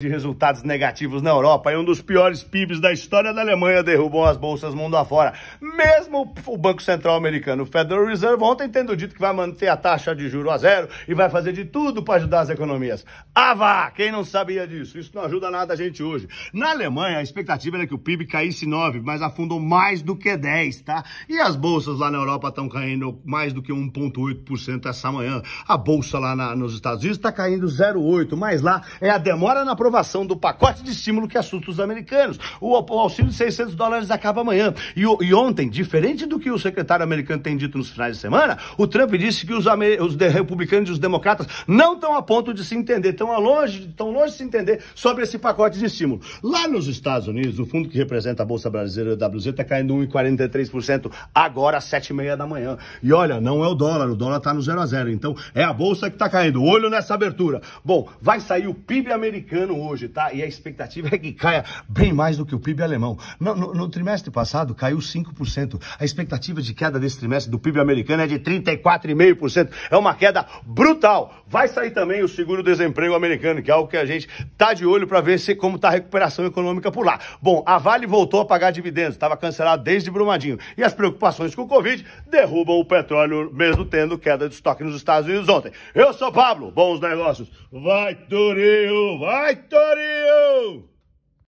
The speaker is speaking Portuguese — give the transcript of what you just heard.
de resultados negativos na Europa e um dos piores PIBs da história da Alemanha derrubou as bolsas mundo afora. Mesmo o Banco Central Americano, o Federal Reserve, ontem tendo dito que vai manter a taxa de juro a zero e vai fazer de tudo para ajudar as economias. Ava! Ah, Quem não sabia disso? Isso não ajuda nada a gente hoje. Na Alemanha, a expectativa era que o PIB caísse 9, mas afundou mais do que 10, tá? E as bolsas lá na Europa estão caindo mais do que 1,8% essa manhã. A bolsa lá na, nos Estados Unidos está caindo 0,8%, mas lá é a demora na aprovação do pacote de estímulo que assusta os americanos. O, o auxílio de 600 dólares acaba amanhã. E, e, ontem, diferente do que o secretário americano tem dito nos finais de semana, o Trump disse que os, os republicanos e os democratas não estão a ponto de se entender, estão longe, longe de se entender sobre esse pacote de estímulo. Lá nos Estados Unidos, o fundo que representa a Bolsa Brasileira, o WZ, está caindo 1,43% agora às 7h30 da manhã. E olha, não é o dólar, o dólar está no 0 a 0 Então, é a Bolsa que está caindo. Olho nessa abertura. Bom, vai sair o PIB americano hoje, tá? E a expectativa é que caia bem mais do que o PIB alemão. No, no, no trimestre passado caiu 5%. A expectativa de queda desse trimestre do PIB americano é de 34,5%. É uma queda brutal. Vai sair também o seguro-desemprego americano, que é algo que a gente tá de olho para ver se como tá a recuperação econômica por lá. Bom, a Vale voltou a pagar dividendos, estava cancelado desde Brumadinho. E as preocupações com o Covid derrubam o petróleo, mesmo tendo queda de estoque nos Estados Unidos ontem. Eu sou Pablo, bons negócios. Vai, Turinho, vai,